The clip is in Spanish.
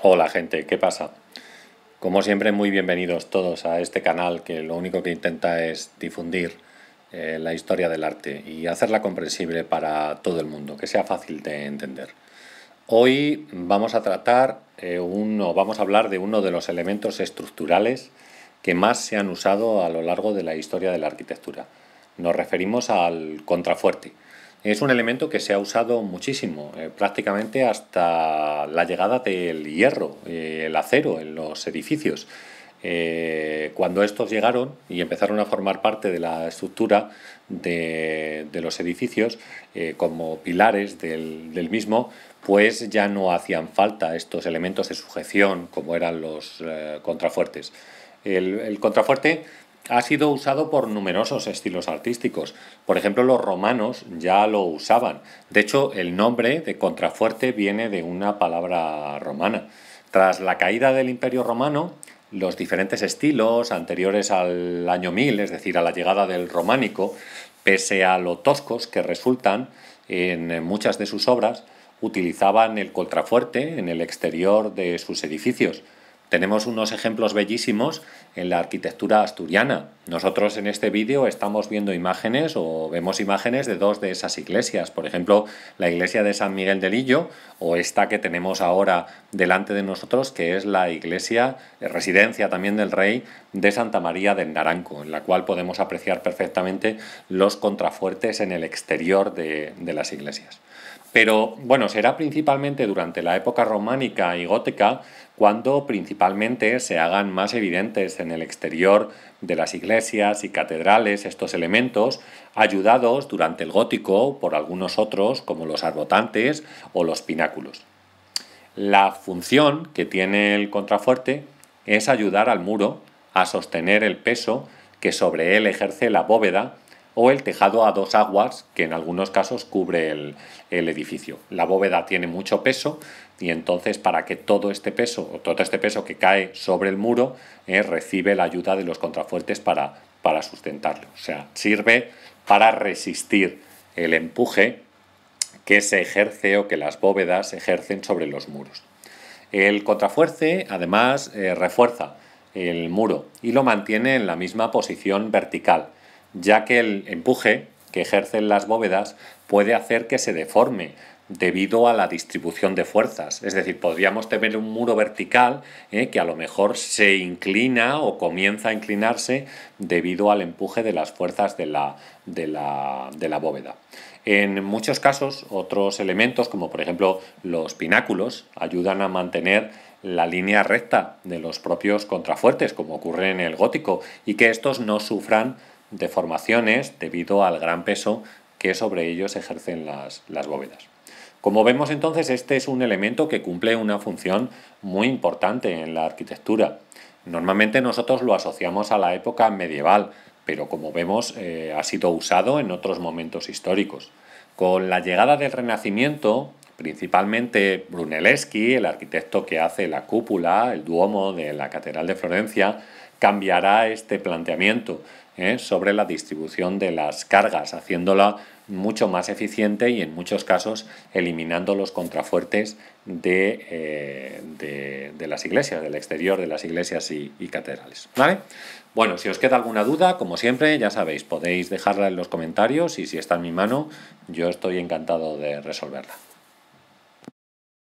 Hola gente, ¿qué pasa? Como siempre, muy bienvenidos todos a este canal que lo único que intenta es difundir eh, la historia del arte y hacerla comprensible para todo el mundo, que sea fácil de entender. Hoy vamos a tratar eh, uno, vamos a hablar de uno de los elementos estructurales que más se han usado a lo largo de la historia de la arquitectura. Nos referimos al contrafuerte. Es un elemento que se ha usado muchísimo, eh, prácticamente hasta la llegada del hierro, eh, el acero en los edificios. Eh, cuando estos llegaron y empezaron a formar parte de la estructura de, los edificios como pilares del, mismo, pues ya no hacían falta estos elementos de sujeción como eran los contrafuertes. El, el, contrafuerte ha sido usado por numerosos estilos artísticos. Por ejemplo, los romanos ya lo usaban. De hecho, el nombre de contrafuerte viene de una palabra romana. Tras la caída del Imperio Romano, los diferentes estilos anteriores al año 1000, es decir, a la llegada del románico, pese a lo toscos que resultan en muchas de sus obras, utilizaban el contrafuerte en el exterior de sus edificios. Tenemos unos ejemplos bellísimos en la arquitectura asturiana. Nosotros en este vídeo estamos viendo imágenes o vemos imágenes de dos de esas iglesias, por ejemplo, la iglesia de San Miguel de Lillo o esta que tenemos ahora delante de nosotros, que es la iglesia, eh, residencia también del rey de Santa María del Naranco, en la cual podemos apreciar perfectamente los contrafuertes en el exterior de, de las iglesias. Pero bueno, será principalmente durante la época románica y gótica cuando principalmente se hagan más evidentes en el exterior de las iglesias y catedrales estos elementos, ayudados durante el gótico por algunos otros como los arbotantes o los pináculos. La función que tiene el contrafuerte es ayudar al muro a sostener el peso que sobre él ejerce la bóveda o el tejado a dos aguas, que en algunos casos cubre el, edificio. La bóveda tiene mucho peso y entonces para que todo este peso, o todo este peso que cae sobre el muro, eh, recibe la ayuda de los contrafuertes para, para sustentarlo. O sea, sirve para resistir el empuje que se ejerce o que las bóvedas ejercen sobre los muros. El contrafuerce además eh, refuerza el muro y lo mantiene en la misma posición vertical ya que el empuje que ejercen las bóvedas puede hacer que se deforme debido a la distribución de fuerzas. Es decir, podríamos tener un muro vertical eh, que a lo mejor se inclina o comienza a inclinarse debido al empuje de las fuerzas de la, de la bóveda. En muchos casos, otros elementos, como por ejemplo los pináculos, ayudan a mantener la línea recta de los propios contrafuertes, como ocurre en el gótico, y que estos no sufran deformaciones debido al gran peso que sobre ellos ejercen las, las bóvedas. Como vemos entonces, este es un elemento que cumple una función muy importante en la arquitectura. Normalmente nosotros lo asociamos a la época medieval, pero como vemos eh, ha sido usado en otros momentos históricos. Con la llegada del Renacimiento, principalmente Brunelleschi, el arquitecto que hace la cúpula, el duomo de la Catedral de Florencia, cambiará este planteamiento ¿eh? sobre la distribución de las cargas, haciéndola mucho más eficiente y en muchos casos eliminando los contrafuertes de, eh, de, las iglesias, del exterior de las iglesias y, catedrales. ¿vale? Bueno, si os queda alguna duda, como siempre, ya sabéis, podéis dejarla en los comentarios y si está en mi mano, yo estoy encantado de resolverla.